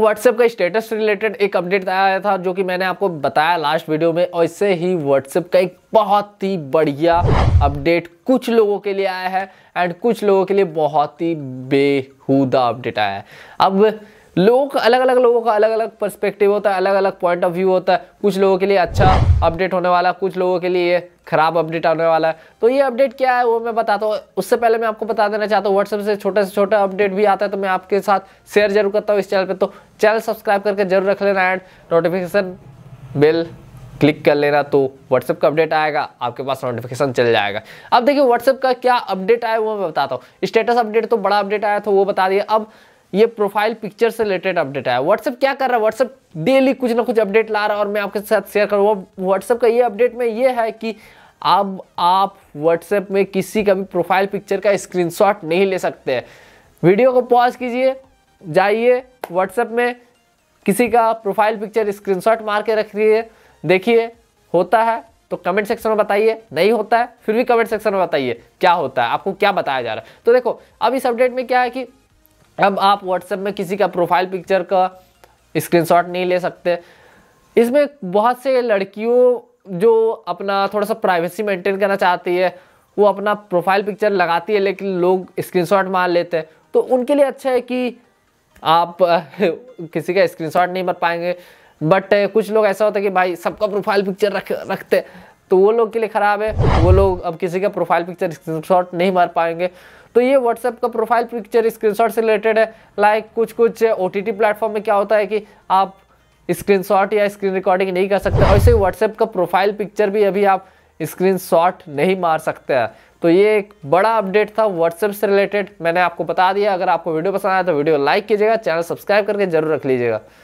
WhatsApp का status related एक update आया था जो कि मैंने आपको बताया लास्ट वीडियो में और इससे ही व्हाट्सएप का एक बहुत ही बढ़िया अपडेट कुछ लोगों के लिए आया है एंड कुछ लोगों के लिए बहुत ही बेहुदा अपडेट आया है अब लोगों का अलग अलग लोगों का अलग अलग पर्सपेक्टिव होता है अलग अलग पॉइंट ऑफ व्यू होता है कुछ लोगों के लिए अच्छा अपडेट होने वाला है कुछ लोगों के लिए ख़राब अपडेट आने वाला है तो ये अपडेट क्या है वो मैं बताता हूँ उससे पहले मैं आपको बता देना चाहता हूँ व्हाट्सएप से छोटा से छोटा अपडेट भी आता है तो मैं आपके साथ शेयर जरूर करता हूँ इस चैनल पर तो चैनल सब्सक्राइब करके जरूर रख लेना एंड नोटिफिकेशन बिल क्लिक कर लेना तो व्हाट्सएप का अपडेट आएगा आपके पास नोटिफिकेशन चल जाएगा अब देखिए व्हाट्सएप का क्या अपडेट आया वो मैं बताता हूँ स्टेटस अपडेट तो बड़ा अपडेट आया तो वो बता दिया अब ये प्रोफाइल पिक्चर से रिलेटेड अपडेट आया व्हाट्सअप क्या कर रहा है व्हाट्सअप डेली कुछ ना कुछ अपडेट ला रहा है और मैं आपके साथ शेयर करूँ व्हाट्सएप का ये अपडेट में ये है कि अब आप व्हाट्सएप में किसी का भी प्रोफाइल पिक्चर का स्क्रीन नहीं ले सकते वीडियो को पॉज कीजिए जाइए व्हाट्सएप में किसी का प्रोफाइल पिक्चर शॉट मार के रखिए देखिए होता है तो कमेंट सेक्शन में बताइए नहीं होता है फिर भी कमेंट सेक्शन में बताइए क्या होता है आपको क्या बताया जा रहा है तो देखो अब इस अपडेट में क्या है कि अब आप व्हाट्सएप में किसी का प्रोफाइल पिक्चर का स्क्रीनशॉट नहीं ले सकते इसमें बहुत से लड़कियों जो अपना थोड़ा सा प्राइवेसी मेंटेन करना चाहती है वो अपना प्रोफाइल पिक्चर लगाती है लेकिन लोग स्क्रीनशॉट मार लेते हैं तो उनके लिए अच्छा है कि आप किसी का स्क्रीनशॉट नहीं मर पाएंगे बट कुछ लोग ऐसा होता है कि भाई सबका प्रोफाइल पिक्चर रख रखते तो वो लोग के लिए ख़राब है तो वो लोग अब किसी का प्रोफाइल पिक्चर स्क्रीनशॉट नहीं मार पाएंगे तो ये व्हाट्सएप का प्रोफाइल पिक्चर स्क्रीनशॉट से रिलेटेड है लाइक कुछ कुछ ओ टी प्लेटफॉर्म में क्या होता है कि आप स्क्रीनशॉट या स्क्रीन रिकॉर्डिंग नहीं कर सकते और इसे व्हाट्सएप का प्रोफाइल पिक्चर भी अभी आप स्क्रीनशॉट नहीं मार सकते हैं तो ये एक बड़ा अपडेट था व्हाट्सएप से रिलेटेड मैंने आपको बता दिया अगर आपको वीडियो पसंद आया तो वीडियो लाइक कीजिएगा चैनल सब्सक्राइब करके जरूर रख लीजिएगा